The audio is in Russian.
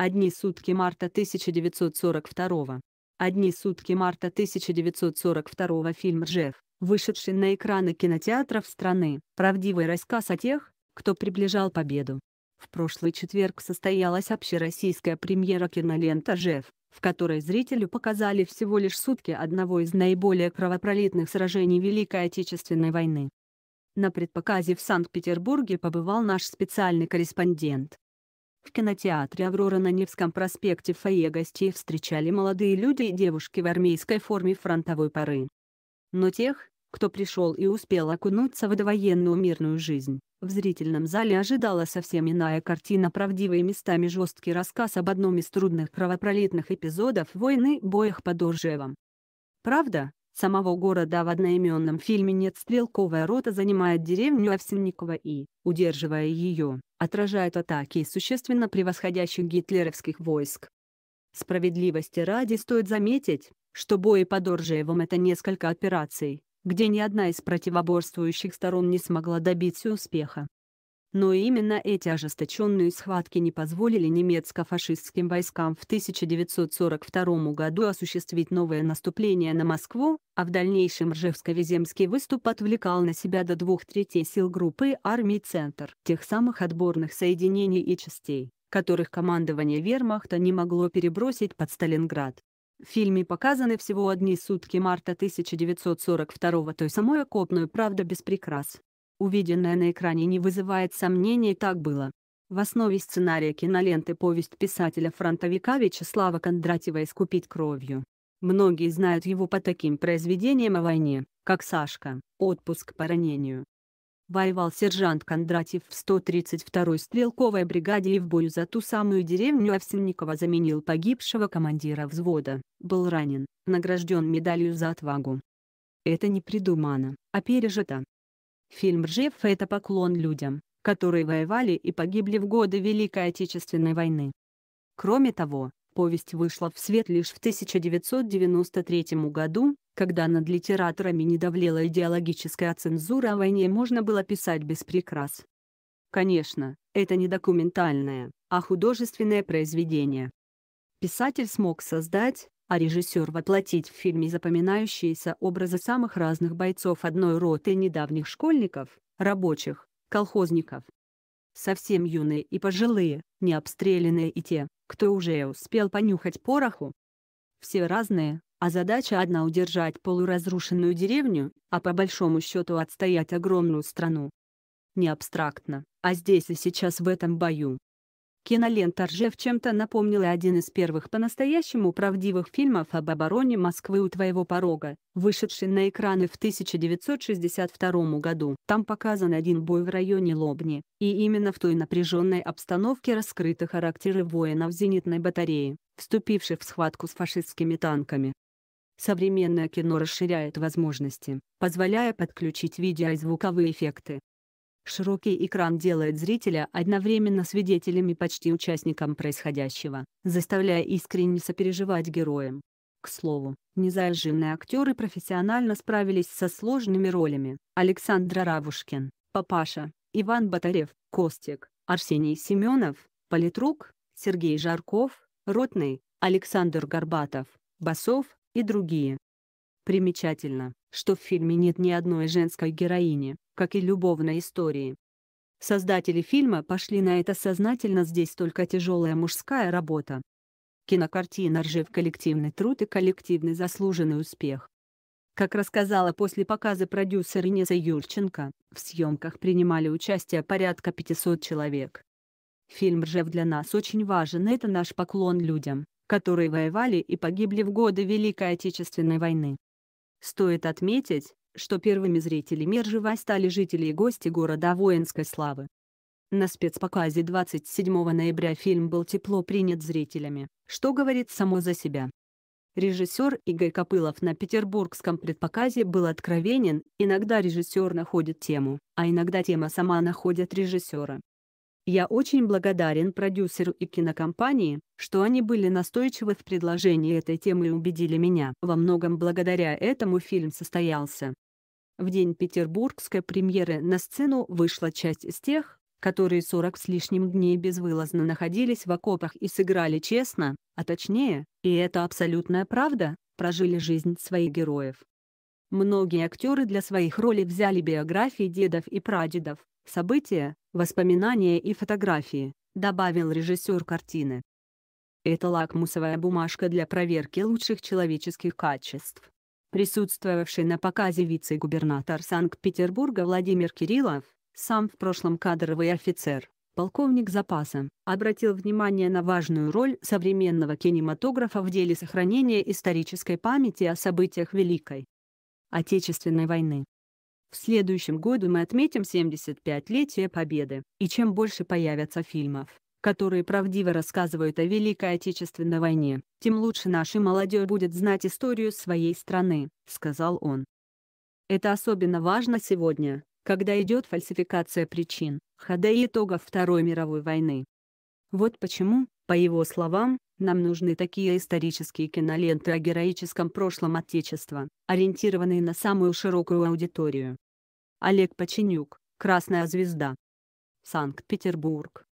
Одни сутки марта 1942. Одни сутки марта 1942 фильм «Ржев», вышедший на экраны кинотеатров страны. Правдивый рассказ о тех, кто приближал победу. В прошлый четверг состоялась общероссийская премьера кинолента «Ржев», в которой зрителю показали всего лишь сутки одного из наиболее кровопролитных сражений Великой Отечественной войны. На предпоказе в Санкт-Петербурге побывал наш специальный корреспондент в кинотеатре «Аврора» на Невском проспекте в фойе гостей встречали молодые люди и девушки в армейской форме фронтовой поры. Но тех, кто пришел и успел окунуться в довоенную мирную жизнь, в зрительном зале ожидала совсем иная картина правдивый местами жесткий рассказ об одном из трудных кровопролитных эпизодов войны боях под Оржевом. Правда, самого города в одноименном фильме «Нет» стрелковая рота занимает деревню Овсенникова и, удерживая ее, отражает атаки существенно превосходящих гитлеровских войск. Справедливости ради стоит заметить, что бои под Оржеевым – это несколько операций, где ни одна из противоборствующих сторон не смогла добиться успеха. Но именно эти ожесточенные схватки не позволили немецко-фашистским войскам в 1942 году осуществить новое наступление на Москву, а в дальнейшем Ржевско-Виземский выступ отвлекал на себя до двух третей сил группы армий «Центр» тех самых отборных соединений и частей, которых командование вермахта не могло перебросить под Сталинград. В фильме показаны всего одни сутки марта 1942 той самой окопную «Правда без прикрас», Увиденное на экране не вызывает сомнений так было. В основе сценария киноленты повесть писателя-фронтовика Вячеслава Кондратьева «Искупить кровью». Многие знают его по таким произведениям о войне, как «Сашка», «Отпуск по ранению». Воевал сержант Кондратьев в 132-й стрелковой бригаде и в бою за ту самую деревню Овсенникова заменил погибшего командира взвода, был ранен, награжден медалью за отвагу. Это не придумано, а пережито. Фильм «Ржев» — это поклон людям, которые воевали и погибли в годы Великой Отечественной войны. Кроме того, повесть вышла в свет лишь в 1993 году, когда над литераторами не давлела идеологическая цензура, о войне можно было писать без прикрас. Конечно, это не документальное, а художественное произведение. Писатель смог создать, а режиссер воплотить в фильме запоминающиеся образы самых разных бойцов одной роты недавних школьников, рабочих, колхозников. Совсем юные и пожилые, не обстрелянные и те, кто уже успел понюхать пороху. Все разные, а задача одна — удержать полуразрушенную деревню, а по большому счету отстоять огромную страну. Не абстрактно, а здесь и сейчас в этом бою. Кинолента «Ржев» чем-то напомнила один из первых по-настоящему правдивых фильмов об обороне Москвы у твоего порога, вышедший на экраны в 1962 году. Там показан один бой в районе Лобни, и именно в той напряженной обстановке раскрыты характеры воинов зенитной батареи, вступивших в схватку с фашистскими танками. Современное кино расширяет возможности, позволяя подключить видео и звуковые эффекты, Широкий экран делает зрителя одновременно свидетелем и почти участником происходящего, заставляя искренне сопереживать героям. К слову, незаезженные актеры профессионально справились со сложными ролями. Александра Равушкин, Папаша, Иван Батарев, Костик, Арсений Семенов, Политрук, Сергей Жарков, Ротный, Александр Горбатов, Басов и другие. Примечательно, что в фильме нет ни одной женской героини, как и любовной истории. Создатели фильма пошли на это сознательно, здесь только тяжелая мужская работа. Кинокартина «Ржев» — коллективный труд и коллективный заслуженный успех. Как рассказала после показа продюсер Инесса Юрченко, в съемках принимали участие порядка 500 человек. Фильм «Ржев» для нас очень важен, это наш поклон людям, которые воевали и погибли в годы Великой Отечественной войны. Стоит отметить, что первыми зрителями Ржева стали жители и гости города воинской славы. На спецпоказе 27 ноября фильм был тепло принят зрителями, что говорит само за себя. Режиссер Игорь Копылов на петербургском предпоказе был откровенен, иногда режиссер находит тему, а иногда тема сама находит режиссера. Я очень благодарен продюсеру и кинокомпании, что они были настойчивы в предложении этой темы и убедили меня. Во многом благодаря этому фильм состоялся. В день петербургской премьеры на сцену вышла часть из тех, которые 40 с лишним дней безвылазно находились в окопах и сыграли честно, а точнее, и это абсолютная правда, прожили жизнь своих героев. Многие актеры для своих ролей взяли биографии дедов и прадедов, события, воспоминания и фотографии, добавил режиссер картины. Это лакмусовая бумажка для проверки лучших человеческих качеств. Присутствовавший на показе вице-губернатор Санкт-Петербурга Владимир Кириллов, сам в прошлом кадровый офицер, полковник запаса, обратил внимание на важную роль современного кинематографа в деле сохранения исторической памяти о событиях Великой Отечественной войны. В следующем году мы отметим 75-летие Победы, и чем больше появятся фильмов, которые правдиво рассказывают о Великой Отечественной войне, тем лучше наша молодежь будет знать историю своей страны», — сказал он. Это особенно важно сегодня, когда идет фальсификация причин, хода и итогов Второй мировой войны. Вот почему, по его словам, нам нужны такие исторические киноленты о героическом прошлом Отечества, ориентированные на самую широкую аудиторию. Олег Починюк, «Красная звезда». Санкт-Петербург,